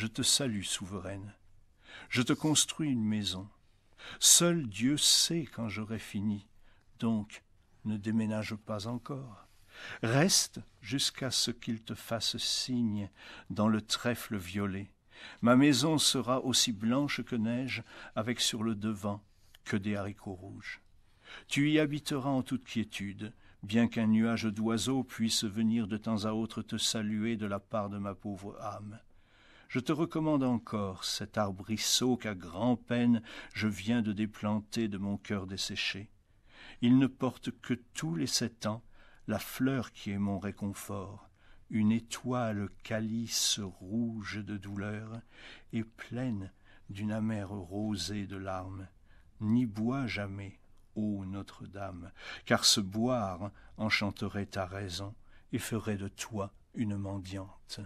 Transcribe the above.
Je te salue, souveraine. Je te construis une maison. Seul Dieu sait quand j'aurai fini, donc ne déménage pas encore. Reste jusqu'à ce qu'il te fasse signe dans le trèfle violet. Ma maison sera aussi blanche que neige, avec sur le devant que des haricots rouges. Tu y habiteras en toute quiétude, bien qu'un nuage d'oiseaux puisse venir de temps à autre te saluer de la part de ma pauvre âme je te recommande encore cet arbrisseau qu'à grand'peine peine je viens de déplanter de mon cœur desséché. Il ne porte que tous les sept ans la fleur qui est mon réconfort, une étoile calice rouge de douleur et pleine d'une amère rosée de larmes. N'y bois jamais, ô Notre-Dame, car ce boire enchanterait ta raison et ferait de toi une mendiante.